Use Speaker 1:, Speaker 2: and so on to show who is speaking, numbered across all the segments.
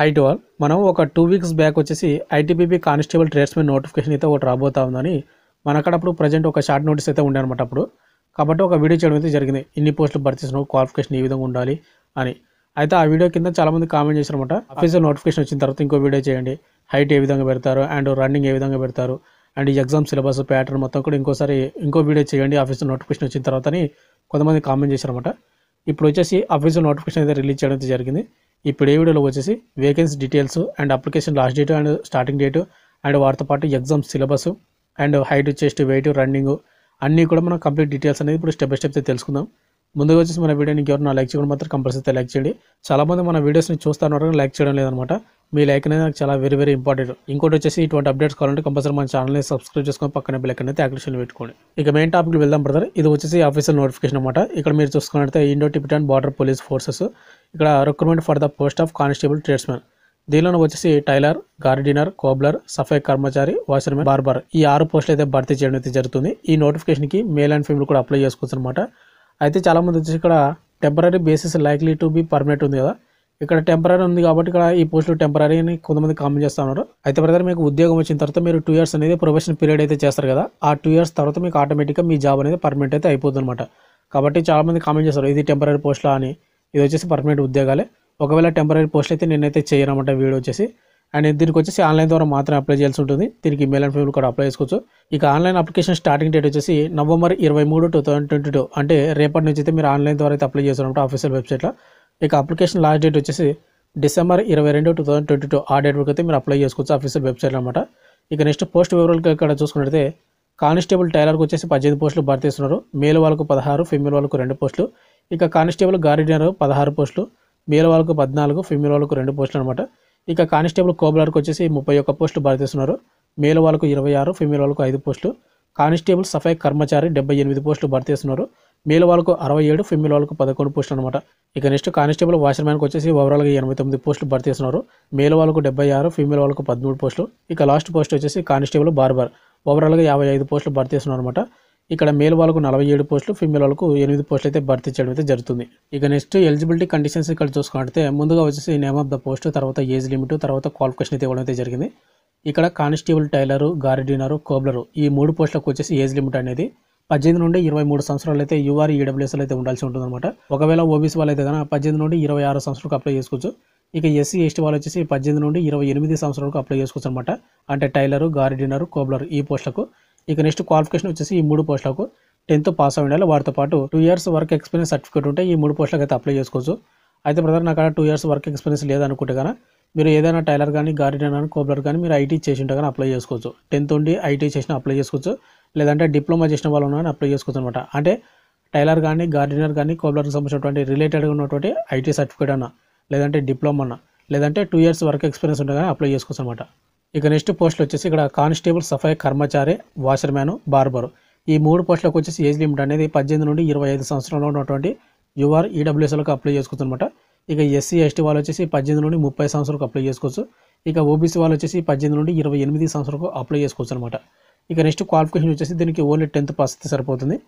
Speaker 1: height wall మనం ఒక two weeks back వచ్చేసి ఐటీపీపీ కానిస్టేబుల్ ట్రేడ్స్మెన్ నోటిఫికేషన్ అయితే ఒకటి రాబోతా ఉందని మనకడప్పుడు ప్రజెంట్ ఒక షార్ట్ నోటీస్ అయితే ఉండే అనమాట అప్పుడు కాబట్టి ఒక వీడియో చేయడం అయితే జరిగింది ఇన్ని పోస్టులు భర్తీస్ క్వాలిఫికేషన్ ఈ విధంగా ఉండాలి అని అయితే ఆ వీడియో కింద చాలామంది కామెంట్ చేశారనమాట అఫీషియల్ నోటిఫికేషన్ వచ్చిన తర్వాత ఇంకో వీడియో చేయండి హైట్ ఏ విధంగా పెడతారు అండ్ రన్నింగ్ ఏ విధంగా పెడతారు అండ్ ఈ ఎగ్జామ్ సిలబస్ ప్యాటర్న్ మొత్తం కూడా ఇంకోసారి ఇంకో వీడియో చేయండి అఫీషియల్ నోటిఫికేషన్ వచ్చిన తర్వాత కొంతమంది కామెంట్ చేశారనమాట ఇప్పుడు వచ్చేసి అఫీషియల్ నోటిఫికేషన్ అయితే రిలీజ్ చేయడం జరిగింది ఇప్పుడు ఏ వీడియోలో వచ్చేసి vacancy details and application last date and starting date and వారితో పాటు exam syllabus and height chest weight running అన్నీ కూడా మనం కంప్లీట్ డీటెయిల్స్ అనేది ఇప్పుడు స్టెప్ బై స్టెప్ తెలుసుకుందాం ముందుగా వచ్చేసి మన వీడియోని నా లైక్ చేయడం మాత్రం కంపల్సరీ లైక్ చేయండి చాలామంది మన వీడియోస్ని చూస్తాను లైక్ చేయడం లేదనమాట మీ లైక్ అనేది నాకు చాలా వెరీ వెరీ ఇంపార్టెంట్ ఇంకోటి వచ్చేసి ఇటువంటి అప్డేట్స్ కావాలంటే కంపల్సరీ మన ఛానల్ని సబ్స్క్రైబ్ చేసుకొని పక్కన బెలైకన్ అయితే యాక్టివేషన్ పెట్టుకోండి ఇక మెయిన్ టాపిక్ వెళ్దాం బ్రదర్ ఇది వచ్చేసి ఆఫీసియల్ నోటిఫికేషన్ అనమాట ఇక్కడ మీరు చూసుకున్నట్టయితే Indo Tibetan border police forces ఇక్కడ recruitment for the post of constable tradesmen దీనిలో వచ్చేసి tailor gardener cobbler safai karmachari washermen barber ఈ ఆరు పోస్టులు అయితే భర్తీ చేయడం అయితే జరుగుతుంది ఈ నోటిఫికేషన్కి మేల్ అండ్ ఫీమేల్ కూడా అప్లై చేసుకోవచ్చు అనమాట అయితే చాలామంది వచ్చేసి ఇక్కడ temporary basis likely to be permanent ఉంది కదా ఇక్కడ టెంపరీ ఉంది కాబట్టి ఇక్కడ ఈ పోస్టులు టెంపరీ అని కొంతమంది కామెంట్ చేస్తూ ఉన్నారు అయితే బ్రదర్ మీకు ఉద్యోగం వచ్చిన తర్వాత మీరు టూ ఇయర్స్ అనేది ప్రొఫెషన్ పీరియడ్ అయితే చేస్తారు కదా ఆ టూ ఇయర్స్ తర్వాత మీకు ఆటోమేటిక్గా మీ జాబ్ అనేది పర్మనెంట్ అయితే అయిపోతుంది అనమాట కాబట్టి చాలామంది కామెంట్ చేస్తారు ఇది టెంపరీ పోస్ట్లా అని ఇది వచ్చేసి పర్మనెంట్ ఉద్యోగాలే ఒకవేళ టెంపరీ పోస్ట్ అయితే నేనైతే చేయనమాట వీడియో వచ్చేసి అండ్ దీనికి వచ్చేసి ఆన్లైన్ ద్వారా మాత్రమే అప్లై చేయాల్సి ఉంటుంది దీనికి మెయిల్ అండ్ ఫీల్ కూడా అప్లై చేసుకోవచ్చు ఇక ఆన్లైన్ అప్లికేషన్ స్టార్టింగ్ డేట్ వచ్చేసి నవంబర్ ఇరవై మూడు టూ థౌసండ్ ట్వంటీ టూ అంటే రేపటి నుంచి అయితే మీరు ఆన్లైన్ ద్వారా అయితే అప్లై చేస్తున్నప్పుడు ఆఫీషియల్ వెబ్సైట్లో ఇక అప్లికేషన్ లాస్ట్ డేట్ వచ్చేసి డిసెంబర్ ఇరవై రెండు టూ థౌసండ్ ట్వంటీ టూ ఆ డేట్ వరకు అయితే మీరు అప్లై చేసుకోవచ్చు ఆఫీషియల్ వెబ్సైట్లో అనమాట ఇక నెక్స్ట్ పోస్ట్ వివరాలు ఇక్కడ చూసుకున్నట్టయితే కానిస్టేబుల్ టైలర్కి వచ్చేసి పద్దెనిమిది పోస్టులు భర్తీ చేస్తున్నారు మేల్ వాళ్ళకు పదహారు ఫిమేల్ వాళ్ళకు రెండు పోస్టులు ఇక కానిస్టేబుల్ గార్డినర్ పదహారు పోస్టులు మేల్ వాళ్ళకు పద్నాలుగు ఫిమేల్ వాళ్ళకు రెండు పోస్టులు అనమాట ఇక కానిస్టేబుల్ కోబ్లర్కి వచ్చేసి ముప్పై ఒక్క పోస్టులు భర్తీస్తున్నారు మేల్ వాళ్ళకు ఇరవై ఆరు ఫిమేల్ వాళ్ళకు ఐదు పోస్టులు కానిస్టేబుల్ సఫాయి కర్మచారి డెబ్బై ఎనిమిది పోస్టులు భర్తీస్తున్నారు మేల్ వాళ్ళకు అరవై ఏడు ఫిమేల్ వాళ్ళకు పదకొండు పోస్టులు అనమాట ఇక నెక్స్ట్ కానిస్టేబుల్ వాచ్మెన్కి వచ్చేసి ఓవరాల్గా ఎనభై తొమ్మిది పోస్టులు భర్తీస్తున్నారు మేల్ వాళ్ళకు డెబ్బై ఆరు ఫిమేల్ వాళ్ళకు పదమూడు పోస్టులు ఇక లాస్ట్ పోస్ట్ వచ్చేసి కానిస్టేబుల్ బార్బర్ ఓవరాల్గా యాభై ఐదు పోస్టులు భర్తీస్తున్నారు అనమాట ఇక్కడ మేల్ వాళ్ళకు నలభై ఏడు పోస్టులు ఫిమేల్ వాళ్ళకు ఎనిమిది పోస్టులు అయితే భర్తీ చేయడం అయితే జరుగుతుంది ఇక నెక్స్ట్ ఎలిజిబిలిటీ కండిషన్స్ ఇక్కడ చూసుకుంటే ముందుగా వచ్చేసి నేమ్ ఆఫ్ ద పోస్ట్ తర్వాత ఏజ్ లిమిట్ తర్వాత క్వాలిఫికేషన్ అయితే ఇవ్వడం అయితే జరిగింది ఇక్కడ కానిస్టేబుల్ టైలరు గార్డినరు కోబ్లరు ఈ మూడు పోస్టులకు వచ్చేసి ఏజ్ లిమిట్ అనేది పద్దెనిమిది నుండి ఇరవై మూడు సంవత్సరాలు అయితే యూఆర్ ఈడబ్ల్యూఎస్లో అయితే ఉండాల్సి అనమాట ఒకవేళ ఓబీసీ వాళ్ళు అయితే కనుక పద్దెనిమిది నుండి ఇరవై ఆరు సంవత్సరాలకు అప్లై చేసుకోవచ్చు ఇక ఎస్సీ ఎస్టీ వాళ్ళు వచ్చేసి పద్దెనిమిది నుండి ఇరవై ఎనిమిది సంవత్సరాలకు అప్లై చేసుకోవచ్చు అనమాట అంటే టైలరు గార్డినరు కోబ్లర్ ఈ పోస్టులకు ఇక నెక్స్ట్ క్వాలిఫికేషన్ వచ్చేసి ఈ మూడు పోస్టులకు టెన్త్ పాస్ అయి ఉండాలి వాటితో పాటు two years work experience certificate ఉంటే ఈ మూడు పోస్టులకు అయితే అప్లై చేసుకోవచ్చు అయితే బ్రదర్ నాకు టూ ఇయర్స్ వర్క్ ఎక్స్పీరియన్స్ లేదనుకుంటే కానీ మీరు ఏదైనా టైలర్ కానీ గార్డెన్ కానీ కోబ్లర్ కానీ మీరు ఐటీ చేసి ఉంటే కానీ అప్లై చేసుకోవచ్చు టెన్త్ ఉండి ఐటీ చేసిన అప్లై చేసుకోవచ్చు లేదంటే డిప్లొమా చేసిన వాళ్ళు కానీ అప్లై చేసుకోవచ్చు అనమాట అంటే టైలర్ కానీ గార్డెనర్ కానీ కోబ్లర్కి సంబంధించినటువంటి రిలేటెడ్గా ఉన్నటువంటి ఐటీ సర్టిఫికేట్ అన్న లేదంటే డిప్లొమా అన్న లేదంటే టూ ఇయర్స్ వర్క్ ఎక్స్పీరియన్స్ ఉంటే కానీ అప్లై చేసుకోవచ్చు అనమాట ఇక నెక్స్ట్ పోస్టులు వచ్చేసి ఇక్కడ constable safai karmachari washerman barber ఈ మూడు పోస్టులకు వచ్చేసి ఏజ్ లిమిట్ అనేది పద్దెనిమిది నుండి ఇరవై ఐదు సంవత్సరంలో ఉన్నటువంటి యువర్ ఈడబ్ల్యూఎస్ఎల్కి అప్లై చేసుకోవచ్చు ఇక ఎస్సీ ఎస్టీ వాళ్ళు వచ్చేసి పద్దెనిమిది నుండి ముప్పై సంవత్సరాలకు అప్లై చేసుకోవచ్చు ఇక ఓబీసీ వాళ్ళు వచ్చేసి పద్దెనిమిది నుండి ఇరవై ఎనిమిది సంవత్సరాలకు అప్లై చేసుకోవచ్చు అనమాట ఇక నెక్స్ట్ క్వాలిఫికేషన్ వచ్చేసి దీనికి ఓన్లీ టెన్త్ పాస్ అయితే సరిపోతుంది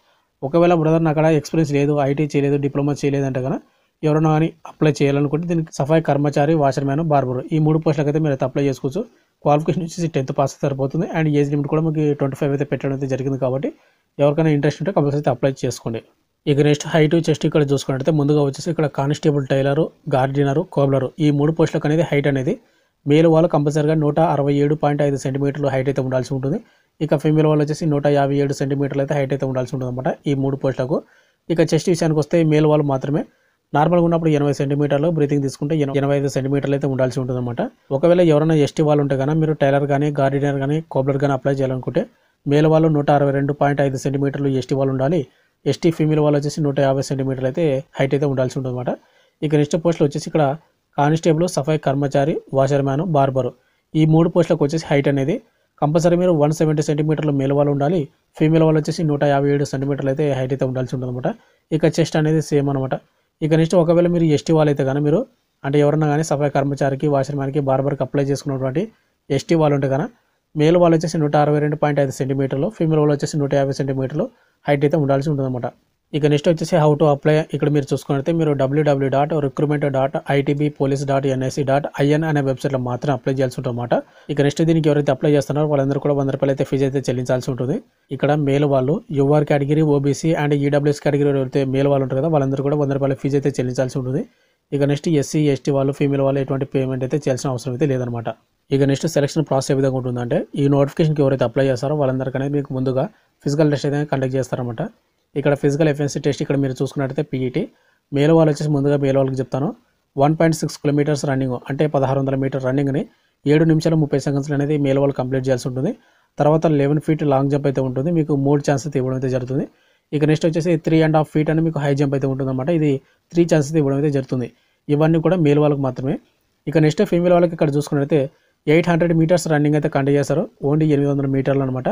Speaker 1: ఒకవేళ బ్రదర్ అక్కడ ఎక్స్పీరియన్స్ లేదు ఐటీ చేయలేదు డిప్లొమా చేయలేదు అంటే కనుక ఎవరైనా కానీ అప్లై చేయాలనుకుంటే దీనికి సఫాయి కర్మచారి వాషర్మ్యాన్ బార్బర్ ఈ మూడు పోస్టులకైతే మీరు అయితే అప్లై చేసుకోవచ్చు క్వాలిఫికేషన్ వచ్చేసి టెన్త్ పాస్ సరిపోతుంది అండ్ ఏజ్ లిమిట్ కూడా మీకు ట్వంటీ ఫైవ్ అయితే పెట్టడం అయితే జరిగింది కాబట్టి ఎవరికైనా ఇంట్రెస్ట్ ఉంటే కంపల్సరీ అప్లై చేసుకోండి ఇక నెక్స్ట్ హైట్ చెస్ట్ ఇక్కడ చూసుకున్నట్టయితే ముందుగా వచ్చేసి ఇక్కడ కానిస్టేబుల్ టైలరు గార్డినరు కోబ్లరు ఈ మూడు పోస్టులకు అనేది హైట్ అనేది మేల్ వాళ్ళు కంపల్సరీగా నూట అరవై ఏడు పాయింట్ ఐదు సెంటీమీటర్లు హైట్ అయితే ఉండాల్సి ఉంటుంది ఇక ఫీమేల్ వాళ్ళు వచ్చేసి నూట యాభై ఏడు సెంటీమీటర్లు అయితే హైట్ అయితే ఉండాల్సి ఉంటుంది అనమాట ఈ మూడు పోస్టులకు ఇక చెస్ట్ విషయానికి వస్తే మేల్ వాళ్ళు మాత్రమే నార్మల్గా ఉన్నప్పుడు ఎనభై సెంటీమీటర్లు బ్రీతింగ్ తీసుకుంటే ఎనభై ఐదు సెంటీమీటర్లు అయితే ఉండాల్సి ఉంటుందన్నమాట ఒకవేళ ఎవరైనా ఎస్టీ వాళ్ళు ఉంటే కానీ మీరు టైలర్ కానీ గార్డినర్ కానీ కోబ్లర్ కానీ అప్లై చేయాలనుకుంటే మేల్ వాళ్ళు నూట అరవై రెండు పాయింట్ ఐదు సెంటీమీటర్లు ఎస్టీ వాళ్ళు ఉండాలి ఎస్టీ ఫీమేల్ వాళ్ళు వచ్చేసి నూట యాభై సెంటీమీటర్లు అయితే హైట్ అయితే ఉండాల్సి ఉంటుందన్నమాట ఇక నెక్స్ట్ పోస్టులు వచ్చేసి ఇక్కడ constable safai karmachari washerman barber ఈ మూడు పోస్టులకు వచ్చేసి హైట్ అనేది కంపల్సరీ మీరు వన్ సెవెంటీ సెంటీమీటర్లు మేల్ వాళ్ళు ఉండాలి ఫీమేల్ వాళ్ళు వచ్చేసి నూట యాభై ఏడు సెంటీమీటర్లు అయితే హైట్ అయితే ఉండాల్సి ఉంటుందన్నమాట ఇక చెస్ట్ అనేది సేమ్ అనమాట ఇక కనిష్టం ఒకవేళ మీరు ఎస్టీ వాళ్ళు అయితే కానీ మీరు అంటే ఎవరన్నా కానీ సఫాయి కర్మచారికి వాషర్మ్యాన్కి బార్బర్కి అప్లై చేసుకున్నటువంటి ఎస్టీ వాళ్ళు ఉంటే కానీ మేల్ వాళ్ళు వచ్చేసి నూట అరవై రెండు పాయింట్ ఐదు సెంటీమీటర్లు ఫీమేల్ వాళ్ళు వచ్చేసి నూట యాభై సెంటీమీటర్లు హైట్ అయితే ఉండాల్సి ఉంటుందన్నమాట ఇక నెక్స్ట్ వచ్చేసి హౌ టు అప్లై ఇక్కడ మీరు చూసుకున్నట్టే మీరు WWW dot recruitment dot ITB police dot NIC dot IN అనే వెబ్సైట్లో మాత్రం అప్లై చేయాల్సి ఉంటుందన్నమాట ఇక నెక్స్ట్ దీనికి ఎవరైతే అప్లై చేస్తున్నారో వాళ్ళందరూ కూడా వంద రూపాయలు అయితే ఫీజు అయితే చెల్లించాల్సి ఉంటుంది ఇక్కడ మేల్ వాళ్ళు your category OBC and EWS category అయితే మేల్ వాళ్ళు ఉంటారు కదా వాళ్ళందరూ కూడా వంద రూపాయల ఫీజు అయితే చెల్లించాల్సి ఉంటుంది ఇక నెక్స్ట్ ఎస్సీ ఎస్టీ వాళ్ళు ఫీమేల్ వాళ్ళు ఎటువంటి పేమెంట్ అయితే చేయాల్సిన అవసరం అయితే లేదనమాట ఇక నెక్స్ట్ సెలక్షన్ ప్రాసెస్ ఏ విధంగా ఉంటుందంటే ఈ నోటిఫికేషన్కి ఎవరైతే అప్లై చేస్తారో వాళ్ళందరికీ మీకు ముందుగా ఫిజికల్ టెస్ట్ అయితే కండక్ట్ చేస్తారన్నమాట ఇక్కడ ఫిజికల్ ఎఫెన్సీ టెస్ట్ ఇక్కడ మీరు చూసుకున్నట్టయితే పీఈటీ e మేలు వాళ్ళు వచ్చేసి ముందుగా మేలు వాళ్ళకి చెప్తాను one point six kilometres running అంటే పదహారు వందల మీటర్ రన్నింగ్ని ఏడు నిమిషాలు ముప్పై సెకండ్స్లో అనేది మేలు వాళ్ళు కంప్లీట్ చేయాల్సి ఉంటుంది తర్వాత లెవెన్ ఫీట్ లాంగ్ జంప్ అయితే ఉంటుంది మీకు మూడు అయితే ఇవ్వడం అయితే జరుగుతుంది ఇక నెక్స్ట్ వచ్చేసి త్రీ అండ్ హాఫ్ ఫీట్ అని మీకు హై జంప్ అయితే ఉంటుందన్నమాట ఇది త్రీ ఛాన్సెస్ ఇవ్వడం అయితే జరుగుతుంది ఇవన్నీ కూడా మేల్ వాళ్ళకి మాత్రమే ఇక నెక్స్ట్ ఫీమేల్ వాళ్ళకి ఇక్కడ చూసుకున్నట్లయితే ఎయిట్ హండ్రెడ్ మీటర్స్ రన్నింగ్ అయితే కండక్ట్ చేస్తారు ఓన్లీ ఎనిమిది వందల మీటర్లు అనమాట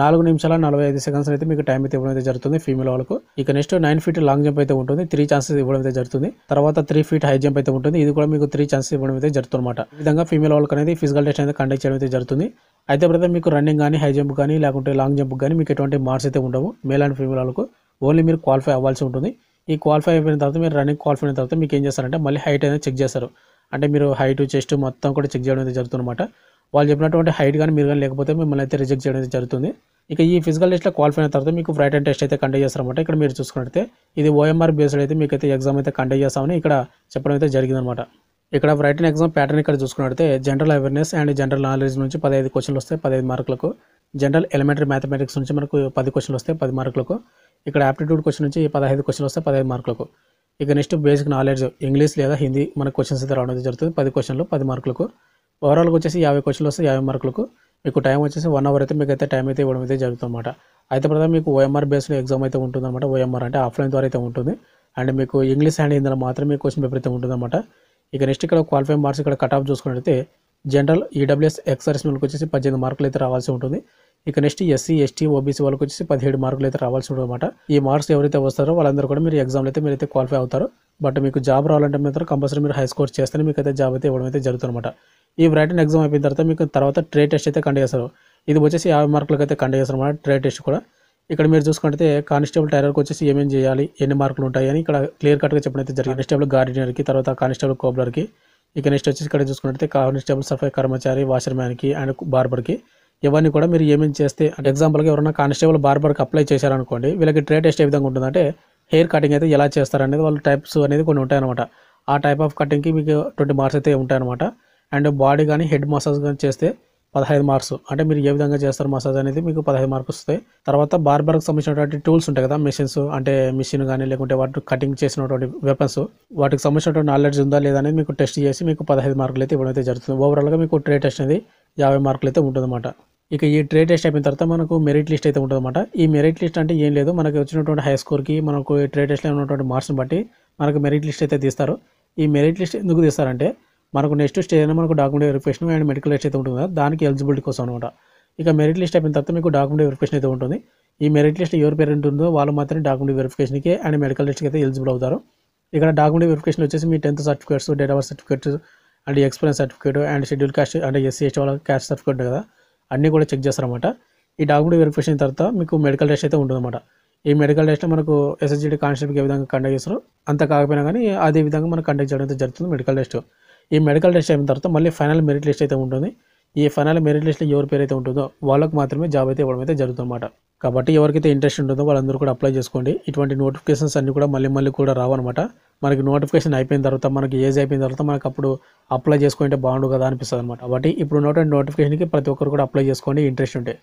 Speaker 1: నాలుగు నిమిషాల నలభై ఐదు సెకండ్స్ అయితే మీకు టైం అయితే ఇవ్వడం అయితే జరుగుతుంది ఫీమేల్ వాళ్ళకు ఇక next nine feet long jump అయితే ఉంటుంది త్రీ ఛాన్సెస్ ఇవ్వడం అయితే జరుగుతుంది తర్వాత త్రీ ఫీట్ హై జంప్ అయితే ఉంటుంది ఇది కూడా మీకు త్రీ ఛాన్సెస్ ఇవ్వడం అయితే జరుగుతుందన్నమాట ఈ విధంగా ఫీమేల్ వాళ్ళకి అనేది ఫిజికల్ టెస్ట్ అయితే కండక్ట్ చేయడం అయితే జరుగుతుంది అయితే బ్రదర్ మీకు రన్నింగ్ కానీ హై జంప్ కానీ లేకుంటే లాంగ్ జంప్ కానీ మీకు ఎటువంటి మార్క్స్ అయితే ఉండవు మేల్ అండ్ ఫీమేల్ వాళ్ళకు ఓన్లీ మీరు క్వాలిఫై అవ్వాల్సి ఉంటుంది ఈ క్వాలిఫై అయిపోయిన తర్వాత మీరు రన్నింగ్ క్వాలిఫై అయిన తర్వాత మీకు ఏం చేస్తారంటే మళ్ళీ హైట్ అనేది చెక్ చేస్తారు అంటే మీరు హైట్ చెస్ట్ మొత్తం కూడా చెక్ చేయడం అయితే జరుగుతుందన్నమాట వాళ్ళు చెప్పినటువంటి హైట్ కానీ మీరు కానీ లేకపోతే మిమ్మల్ని అయితే రిజెక్ట్ చేయడం జరుగుతుంది ఇక ఈ ఫిజికల్ టెస్ట్లో క్వాలిఫై అయిన తర్వాత మీకు ఫ్రైట్ అండ్ టెస్ట్ అయితే కండక్ట్ చేస్తారన్నమాట ఇక్కడ మీరు చూసుకున్నట్టే ఇది ఓఎంఆర్ బేస్డ్ అయితే మీకు అయితే ఎగ్జామ్ అయితే కండక్ట్ చేస్తామని ఇక్కడ చెప్పడం అయితే జరిగిందనమాట ఇక్కడ రైటింగ్ ఎగ్జామ్ ప్యాటర్న్ ఇక్కడ చూసుకున్నట్టే general awareness and general knowledge నుంచి పదహైదు క్వశ్చన్లు వస్తాయి పదహైదు మార్కులకు జనరల్ ఎలిమెంటరీ మ్యాథమెటిక్స్ నుంచి మనకు పది క్వశ్చన్లు వస్తాయి పది మార్కులకు ఇక్కడ ఆప్టిట్యూడ్ క్వశ్చన్ నుంచి పదహైదు క్వశ్చన్లు వస్తాయి పదహైదు మార్కులకు ఇక నెక్స్ట్ బేసిక్ నాలెడ్జ్ ఇంగ్లీష్ లేదా హిందీ మనకు క్వశ్చన్స్ అయితే రావడం జరుగుతుంది పది క్వశ్చన్లు పది మార్కులకు ఓవరాల్గా వచ్చేసి యాభై క్వశ్చన్లు వస్తే యాభై మార్కులకు మీకు టైం వచ్చేసి వన్ అవర్ అయితే మీకు అయితే టైం అయితే ఇవ్వడం అయితే జరుగుతుందన్నమాట అయితే ప్రధాన మీకు ఓఎంఆర్ బేస్లో ఎగ్జామ్ అయితే ఉంటుందన్నమాట ఓఎంఆర్ అంటే ఆఫ్లైన్ ద్వారా అయితే ఉంటుంది అండ్ మీకు ఇంగ్లీష్ హ్యాండ్ ఇందులో మాత్రమే క్వశ్చన్ పేపర్ అయితే ఉంటుందన్నమాట ఇక నెక్స్ట్ ఇక్కడ క్వాలిఫై మార్క్స్ ఇక్కడ కట్ ఆఫ్ చూసుకున్నట్లయితే జనరల్ ఈడబ్ల్యూఎస్ ఎక్సర్స్ వాళ్ళకి వచ్చేసి పద్దెనిమిది మార్కులు అయితే రావాల్సి ఉంటుంది ఇక నెక్స్ట్ ఎస్సీ ఎస్టీ ఓబీసీ వాళ్ళకి వచ్చేసి పదిహేడు మార్కులు అయితే రావాల్సి ఉంటుంది ఈ మార్క్స్ ఎవరైతే వస్తారో వాళ్ళందరూ కూడా మీరు ఎగ్జామ్లు అయితే మీరు అయితే క్వాలిఫై అవుతారు బట్ మీకు జాబ్ రావాలంటే మాత్రం కంపల్సరీ మీరు హై స్కోర్ చేస్తేనే మీకు అయితే జాబ్ అయితే ఇవ్వడం అయితే జరుగుతుంది ఈ రైటన్ ఎగ్జామ్ అయిపోయిన తర్వాత మీకు తర్వాత ట్రేడ్ టెస్ట్ అయితే కండక్ట్ చేస్తారు ఇది వచ్చేసి యాభై మార్కులకు అయితే కండక్ట్ చేస్తారు అనమాట ట్రేడ్ టెస్ట్ కూడా ఇక్కడ మీరు చూసుకుంటే కానిస్టేబుల్ టైరర్కి వచ్చేసి ఏమేం చేయాలి ఎన్ని మార్కులు ఉంటాయి అని ఇక్కడ క్లియర్ కట్గా చెప్పినట్టు అయితే జరిగింది కానిస్టేబుల్ గార్డినర్కి తర్వాత కానిస్టేబుల్ కోబ్లర్కి ఇక నెక్స్ట్ వచ్చేసి ఇక్కడ చూసుకుంటే కానిస్టేబుల్ సఫై కర్మచారి వాషర్మ్యాన్కి అండ్ బార్బర్కి ఇవన్నీ కూడా మీరు ఏమేమి చేస్తే ఎగ్జాంపుల్గా ఎవరైనా కానిస్టేబుల్ బార్బర్కి అప్లై చేశారనుకోండి వీళ్ళకి ట్రేడ్ టెస్ట్ ఏ విధంగా ఉంటుందంటే హెయిర్ కటింగ్ అయితే ఎలా చేస్తారనేది వాళ్ళ టైప్స్ అనేది కొన్ని ఉంటాయన్నమాట ఆ టైప్ ఆఫ్ కటింగ్కి మీకు ట్వంటీ మార్క్స్ అయితే ఉంటాయన్నమాట అండ్ బాడీ కానీ హెడ్ మసాజ్ కానీ చేస్తే పదహైదు మార్క్స్ అంటే మీరు ఏ విధంగా చేస్తారు మసాజ్ అనేది మీకు పదహైదు మార్క్స్ వస్తాయి తర్వాత బార్బర్కి సంబంధించినటువంటి టూల్స్ ఉంటాయి కదా మిషన్స్ అంటే మిషన్ కానీ లేకుంటే వాటి కటింగ్ చేసినటువంటి వెపన్స్ వాటికి సంబంధించినటువంటి నాలెడ్జ్ ఉందా లేదా అనేది మీకు టెస్ట్ చేసి మీకు పదహైదు మార్కులు అయితే ఇవ్వడం అయితే జరుగుతుంది ఓవరాల్గా మీకు ట్రే టెస్ట్ అనేది యాభై మార్కులు అయితే ఉంటుందన్నమాట ఇక ఈ ట్రే టెస్ట్ అయిపోయిన తర్వాత మనకు మెరిట్ లిస్ట్ అయితే ఉంటుందన్నమాట ఈ మెరిట్ లిస్ట్ అంటే ఏం లేదు మనకి వచ్చినటువంటి హై స్కోర్కి మనకు ట్రే టెస్ట్లో ఉన్నటువంటి మార్క్స్ని బట్టి మనకు మెరిట్ లిస్ట్ అయితే తీస్తారు ఈ మెరిట్ లిస్ట్ ఎందుకు తీస్తారంటే మనకు నెక్స్ట్ స్టేజ్ అయినా మనకు document verification and medical list అయితే కదా దానికి ఎలిజిబిలిటీ కోసం అనమాట ఇక మెరిట్ లిస్ట్ అయిపోయిన తర్వాత మీకు డాక్యుమెంట్ వెరిఫికేషన్ అయితే ఉంటుంది ఈ మెరిట్ లిస్ట్ ఎవరి పేరు ఉంటుందో వాళ్ళు మాత్రమే డాక్యుమెంట్ వెరిఫికేషన్కి అండ్ మెడికల్ లిస్ట్కి అయితే ఎలిజిబుల్ అవుతారు ఇక్కడ డాక్యుమెంట్ వెరిఫికేషన్ వచ్చేసి మీ tenth certificates date of birth certificates and experience certificate and schedule caste అంటే ఎస్సీ ఎస్టీ వాళ్ళ క్యాస్ట్ సర్టిఫికేట్ కదా అన్నీ కూడా చెక్ చేస్తారన్నమాట ఈ డాక్యుమెంట్ వెరిఫికేషన్ తర్వాత మీకు మెడికల్ టెస్ట్ అయితే ఉంటుందన్నమాట ఈ మెడికల్ టెస్ట్ మనకు ఎస్ఎస్జీడీ కానిస్టేబుల్కి ఏ విధంగా కండక్ట్ చేస్తారో అంత కాకపోయినా కానీ అదే విధంగా మనం కండక్ట్ చేయడం జరుగుతుంది మెడికల్ టెస్ట్ ఈ మెడికల్ టెస్ట్ అయిన తర్వాత మళ్ళీ ఫైనల్ మెరిట్ లిస్ట్ అయితే ఉంటుంది ఈ ఫైనల్ మెరిట్ లిస్ట్లో ఎవరి పేరు అయితే ఉంటుందో వాళ్ళకి మాత్రమే జాబ్ అయితే ఇవ్వడం అయితే జరుగుతుందన్నమాట కాబట్టి ఎవరికైతే ఇంట్రెస్ట్ ఉంటుందో వాళ్ళందరూ కూడా అప్లై చేసుకోండి ఇటువంటి నోటిఫికేషన్స్ అన్నీ కూడా మళ్ళీ మళ్ళీ కూడా రావన్నమాట మనకి నోటిఫికేషన్ అయిపోయిన తర్వాత మనకి ఏజ్ అయిపోయిన తర్వాత మనకు అప్పుడు అప్లై చేసుకుంటే బాగుండు కదా అనిపిస్తుంది అనమాట కాబట్టి ఇప్పుడు ఉన్నటువంటి నోటిఫికేషన్కి ప్రతి ఒక్కరు కూడా అప్లై చేసుకోండి ఇంట్రెస్ట్ ఉంటే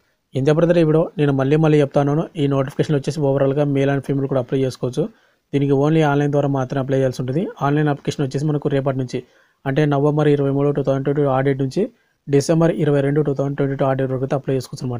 Speaker 1: ఇంత బ్రదర్ ఇప్పుడు నేను మళ్ళీ మళ్ళీ చెప్తాను ఈ నోటిఫికేషన్ వచ్చేసి ఓవరాల్గా మేల్ అండ్ ఫీమేల్ కూడా అప్లై చేసుకోవచ్చు దీనికి ఓన్లీ ఆన్లైన్ ద్వారా మాత్రమే అప్లై చేయాల్సి ఉంటుంది ఆన్లైన్ అప్లికేషన్ వచ్చేసి మనకు రేపటి నుంచి అంటే నవంబర్ ఇరవై మూడు టూ థౌసండ్ ట్వంటీ ఆడిట్ నుంచి డిసెంబర్ ఇరవై రెండు టూ థౌసండ్ ట్వంటీ టూ ఆడిట్ వరకు అప్లై చేసుకోవచ్చు అనమాట